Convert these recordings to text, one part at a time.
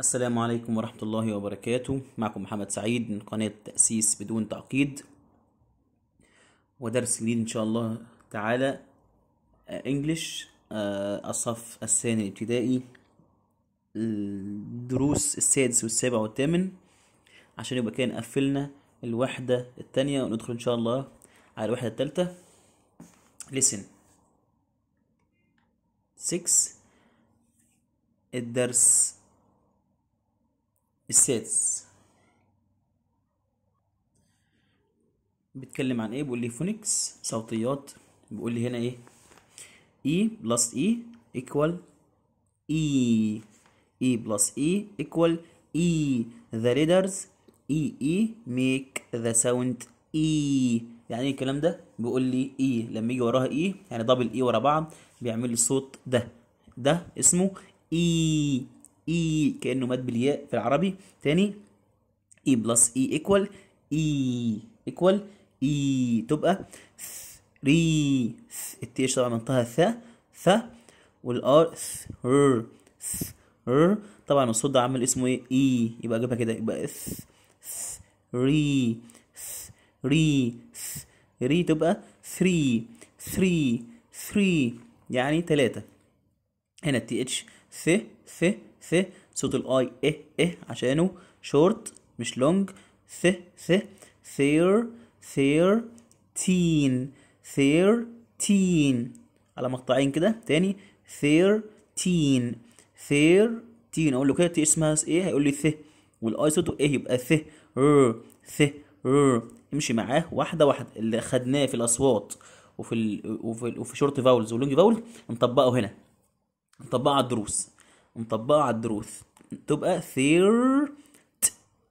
السلام عليكم ورحمة الله وبركاته معكم محمد سعيد من قناة تأسيس بدون تعقيد ودرس جديد إن شاء الله تعالى إنجليش آه، آه، الصف الثاني الابتدائي الدروس السادس والسابع والثامن عشان يبقى كده قفلنا الوحدة التانية وندخل إن شاء الله على الوحدة التالتة listen 6 الدرس السادس بيتكلم عن ايه بيقول لي فونكس صوتيات بيقول لي هنا ايه اي بلس اي ايكوال اي اي بلس اي ايكوال اي ذا ريدرز اي اي ميك ذا ساوند اي يعني ايه الكلام ده بيقول لي اي e. لما يجي وراها اي e، يعني دبل اي e ورا بعض بيعمل لي الصوت ده ده اسمه اي اي e كانه مد بالياء في العربي تاني اي بلس اي ايكوال اي ايكوال اي تبقى ري التيش طبعا منطقه الثاء ثا والار ثر ثر طبعا الصوت ده عامل اسمه ايه اي e. يبقى اجيبها كده يبقى ث ري ري ري تبقى ثري ثري ثري يعني ثلاثة هنا التي اتش ث ث ث صوت الاي اه اه عشانه شورت مش لونج ث ث ثير ثير تين ثير تين على مقطعين كده تاني ثير تين ثير تين اقول له كده تي اسمها ايه هيقول لي ث والاي صوته ايه يبقى ث ر ث ر امشي معاه واحده واحده اللي خدناه في الاصوات وفي ال... وفي ال... وفي شورت فاولز ولونج فاول نطبقه هنا نطبقه على الدروس ونطبقها على الدروس تبقى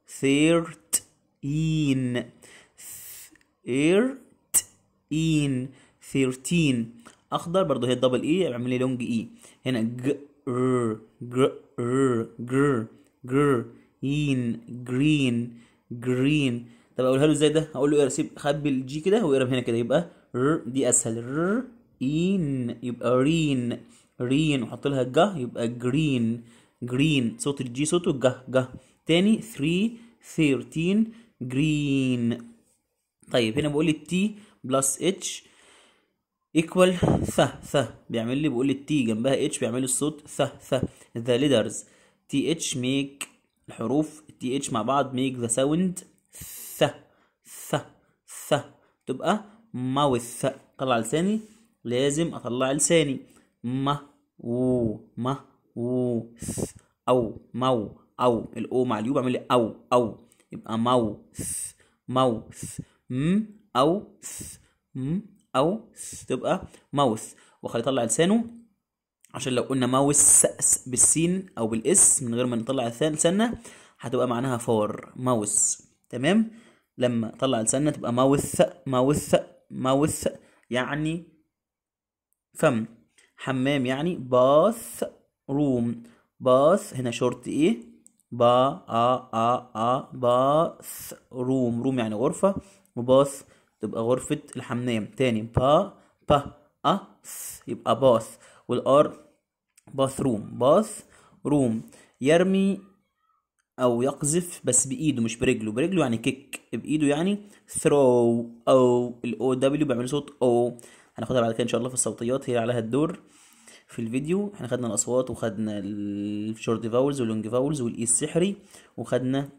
ثيرت إين ثيرت إين ثيرتين اخضر برضه هي الدبل اي اعمل لي لونج اي هنا ج ر ج ر جر جر إين جرين جرين طب اقولها له ازاي ده أقول له إيه؟ سيب خبي الجي كده واقرب هنا كده يبقى ر دي اسهل ر إين يبقى رين رين وحط لها جه يبقى جرين جرين صوت الجي صوته جه جه تاني 3 13 جرين طيب هنا بقول لي التي بلس اتش ايكوال ث ث بيعمل لي بقول لي التي جنبها اتش بيعمل لي الصوت ث ث ذا ليدرز تي اتش ميك الحروف تي اتش مع بعض ميك ذا ساوند ث ث ث تبقى ماوث طلع لساني لازم اطلع لساني ما و ما و س او مو او الاو مع اليو بعمل او او يبقى مو س مو س م او س م او س تبقى ماوس وخلي يطلع لسانه عشان لو قلنا ماوس بالسين او بالاس من غير ما نطلع لساننا هتبقى معناها فار ماوس تمام لما طلع لساننا تبقى ماوس ماوس ماوس يعني فم حمام يعني باث روم باث هنا شورت ايه با ا ا ا باث روم روم يعني غرفة وباث تبقى غرفة الحمام تاني با با اس يبقى باث والار باث روم باث روم يرمي او يقذف بس بايده مش برجله برجله يعني كيك بايده يعني ثرو او الاو دبليو بيعمل صوت او هناخدها بعد كده ان شاء الله في الصوتيات هي عليها الدور في الفيديو احنا خدنا الاصوات وخدنا الشورت فاولز واللونج فاولز والاي السحري وخدنا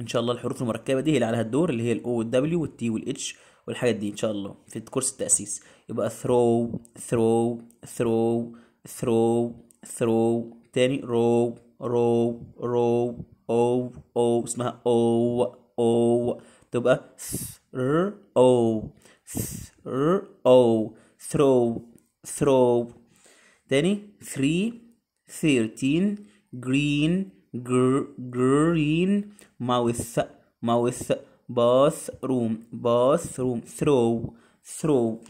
ان شاء الله الحروف المركبه دي هي اللي عليها الدور اللي هي الاو والدبليو والتي والاتش والحاجات دي ان شاء الله في كورس التاسيس يبقى ثرو ثرو ثرو ثرو ثرو تاني رو رو رو او او اسمها او او تبقى ثر او ثر او ثرو ثرو تاني ثري ثيرتين جرين جرين ماوس ماوس باث روم باث روم ثرو ثرو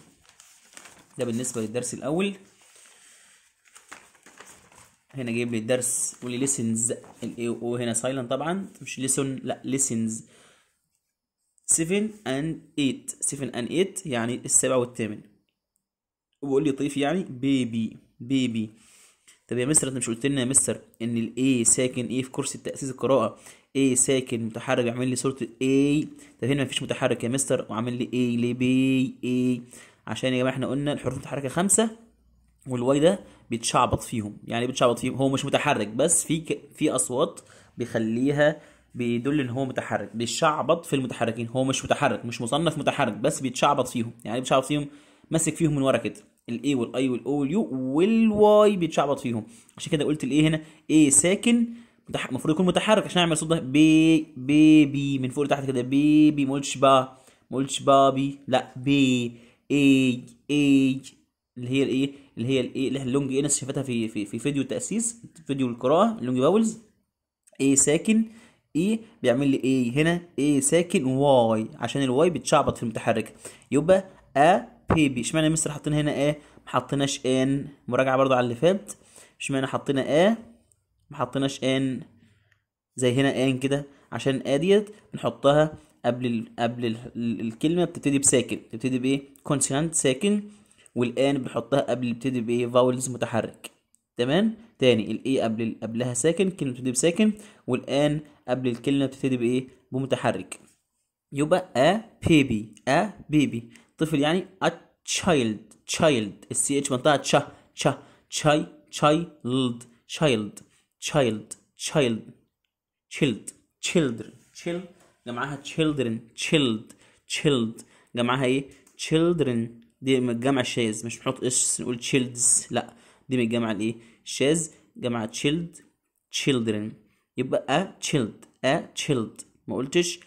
ده بالنسبة للدرس الأول هنا جايب لي الدرس ولي لسنز وهنا سايلنت طبعا مش لسن لا لسنز 7 and 8 7 and 8 يعني السابع والثامن وبقول لي طيف يعني بيبي بيبي طب يا مستر انت مش قلت لنا يا مستر ان الاي ساكن ايه في كرسي تاسيس القراءه اي ساكن متحرك عامل لي صوره اي طب هنا مفيش متحرك يا مستر وعامل لي اي لي بي اي عشان يا جماعه احنا قلنا الحروف المتحركه خمسه والواي ده بيتشعبط فيهم يعني بيتشعبط فيهم هو مش متحرك بس في ك... في اصوات بيخليها بيدل ان هو متحرك بيتشعبط في المتحركين هو مش متحرك مش مصنف متحرك بس بيتشعبط فيهم يعني بيتشعبط فيهم ماسك فيهم من ورا كده الاي والاي والاو واليو والواي بيتشعبط فيهم عشان كده قلت الايه هنا ايه ساكن المفروض يكون متحرك عشان اعمل صوت ده بي بيبي من فوق لتحت كده بيبي ما قلتش با ما قلتش بابي لا بي اي اي اللي هي الايه اللي هي الايه اللي اللونج انس شافتها في في في فيديو التاسيس فيديو القراءه اللونج باولز ايه ساكن اي بيعمل لي ايه هنا ايه ساكن واي عشان الواي بتشعبط في المتحرك يبقى ا بيبي اشمعنى مستر حاطين هنا ايه ما حطيناش ان مراجعه برضو على اللي فات اشمعنى حطينا ا ما حطيناش ان زي هنا ان كده عشان ا ديت بنحطها قبل الـ قبل الـ الكلمه بتبتدي بساكن تبتدي بايه كونسونانت ساكن والان بنحطها قبل بتبتدي بايه فاولز متحرك تمام تاني الاي قبل قبلها ساكن كلمه بتبتدي بساكن والان قبل الكلمة بتبتدي بإيه بمتحرك يبقى a baby a baby طفل يعني a child child ال ch منطقة تشا تشا تشاي child child child child child children child جمعها children child child جمعها ايه children دي من الجمع الشاذ مش بنحط اس نقول childs لا دي من الجمع الايه الشاذ جمع child children يبقى a chilled a chilled ما قلتش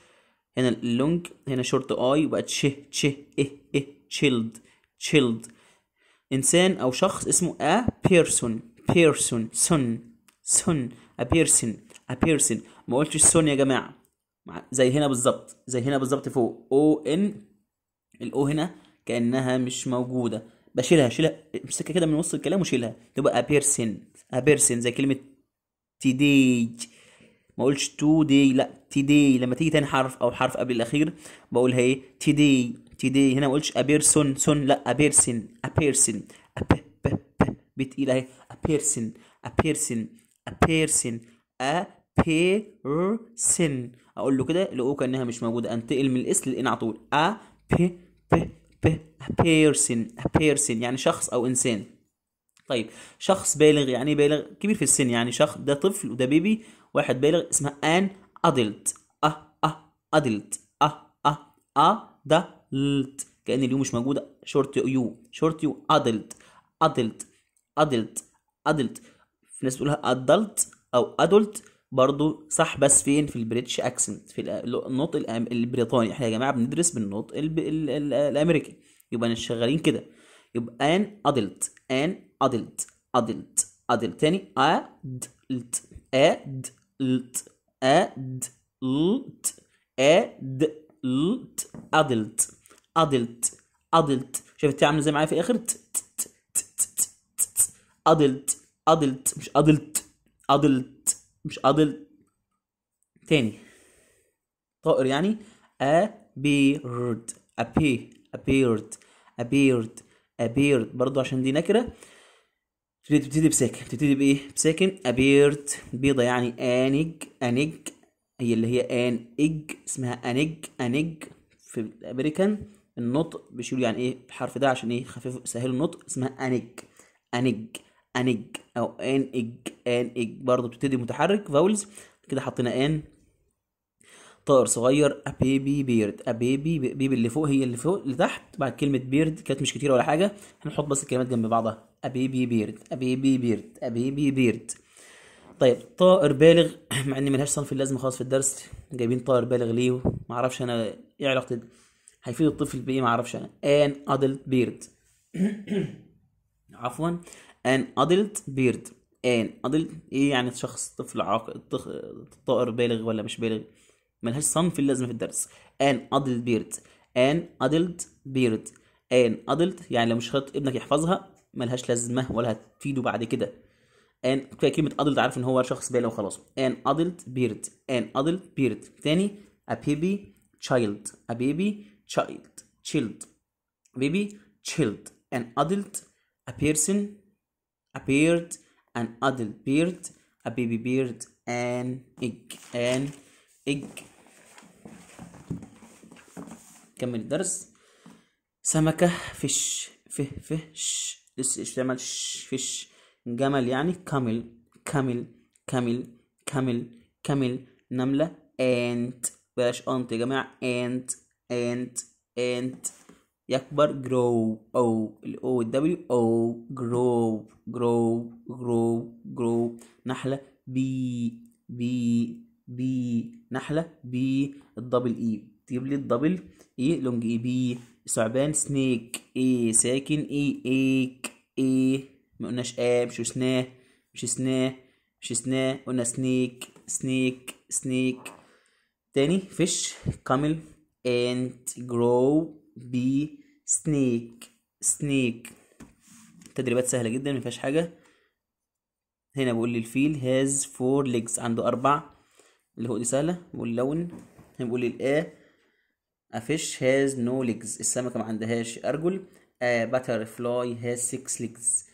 هنا اللونج هنا شورت اي يبقى تش تش ايه ايه chilled chilled انسان او شخص اسمه a person person son son a person a person ما قلتش son يا جماعه زي هنا بالظبط زي هنا بالظبط فوق او ان الاو هنا كانها مش موجوده بشيلها شيلها امسكها كده من وسط الكلام وشيلها تبقى a person a person زي كلمه تيديج ما اقولش تو داي لا تي دي لما تيجي تاني حرف او حرف قبل الاخير بقول هي تي دي هنا ما اقولش ابيرسون سون لا ابيرسن ابيرسن اب ب ب بتقيله اهي ابيرسن ابيرسن ابيرسن ابيرسن اقول له كده لقوه كانها مش موجوده انتقل من الاس للان على طول ا ب ب ب ابيرسن ابيرسن يعني شخص او انسان طيب شخص بالغ يعني بالغ كبير في السن يعني شخص ده طفل وده بيبي واحد بالغ اسمها ان ادلت اه اه ادلت اه اه ادلت أه، كان اليو مش موجوده شورت يو شورت يو ادلت ادلت ادلت ادلت في ناس بتقولها ادلت او ادلت برضو صح بس فين في البريتش اكسنت في النطق البريطاني احنا يا جماعه بندرس بالنطق الامريكي يبقى شغالين كده يبقى ان ادلت ان ادلت ادلت ادلت تاني ادلت ادلت ادلت ادلت ادلت ادلت ادلت شايف التاء زي معايا في الاخر ادلت ادلت مش ادلت ادلت مش ادلت تاني طائر يعني appeared ابي ابيرد, أبيرد. appeared برضو عشان دي نكره بتبتدي بساكن بتبتدي بايه بساكن ابيرت بيضه يعني انج انج هي اللي هي ان اج اسمها انج انج في الامريكان النطق بيشيلوا يعني ايه الحرف ده عشان ايه خفيف سهل النطق اسمها انج انج انج او ان اج ان اج برضه بتبتدي متحرك فاولز كده حطينا ان طائر صغير a بيرد ابيبي a بيبي اللي فوق هي اللي فوق اللي تحت بعد كلمة بيرد كانت مش كتيره ولا حاجة هنحط بس الكلمات جنب بعضها a بيرد ابيبي a ابيبي بيرد a طيب طائر بالغ مع ان ملهاش صنف اللازم خالص في الدرس جايبين طائر بالغ ليه معرفش انا ايه علاقة هيفيد الطفل بايه معرفش انا ان ادلت بيرد عفوا ان ادلت بيرد ان ادلت ايه يعني شخص طفل عاقل طائر بالغ ولا مش بالغ ملهاش صنف لازمه في الدرس an adult beard an adult beard an adult يعني لو مش خدت ابنك يحفظها ملهاش لازمه ولا هتفيده بعد كده ان كلمه adult عارف ان هو شخص بالغ وخلاص an adult beard an adult beard تاني a baby child a baby child child baby child an adult a person a beard an adult beard a baby beard an egg an egg إج كمل الدرس سمكة فيش فه فش لسه اشتعمل فيش جمل يعني كامل كامل كامل كامل كامل نملة أنت بلاش أنت يا جماعة أنت أنت أنت يكبر grow أو ال O والدبليو أو grow grow grow grow نحلة بي بي بي نحلة بي الدبل اي e. تجيب لي الدبل اي لونج اي بي ثعبان سنيك اي ساكن اي ايك اي ما قلناش ا مش سناه مش سناه مش سناه قلنا سنيك سنيك سنيك تاني فيش كامل انت جرو بي سنيك سنيك تدريبات سهلة جدا مفيهاش حاجة هنا بقول لي الفيل هاز فور ليجز عنده أربع اللي هو سهلة واللون هنقول الـ A fish has no legs السمكة ما عندهاش أرجل A butterfly has six legs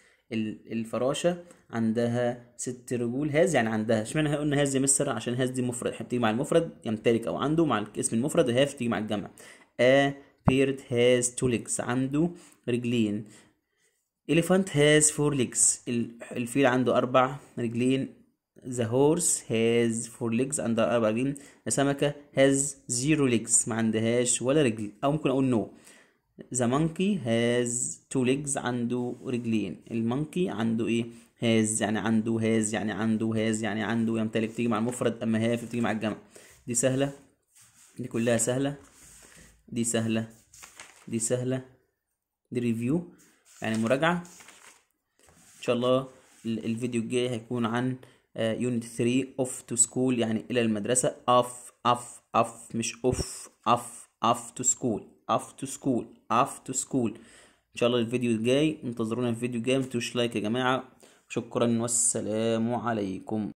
الفراشة عندها ست رجول هاز يعني عندها اشمعنى قلنا هاز يا مستر عشان هاز دي مفرد بتيجي مع المفرد يمتلك أو عنده مع اسم المفرد هاف تيجي مع الجمع ا بيرد هاز تو ليجز عنده رجلين إليفانت هاز فور ليجز الفيل عنده أربع رجلين The horse has four legs under أربع رجلين السمكة has zero legs ما عندهاش ولا رجل أو ممكن أقول no The monkey has two legs عنده رجلين المونكي عنده إيه has يعني عنده has يعني عنده has يعني عنده يمتلك تيجي مع المفرد أما have بتيجي مع الجمع دي سهلة دي كلها سهلة دي سهلة دي سهلة دي ريفيو يعني مراجعة إن شاء الله الفيديو الجاي هيكون عن يونت 3 اوف تو سكول يعني الى المدرسه اف اف اف مش اوف اف اف تو سكول اف تو سكول اف تو سكول ان شاء الله الفيديو الجاي انتظرونا في الفيديو الجاي ما لايك يا جماعه شكرا والسلام عليكم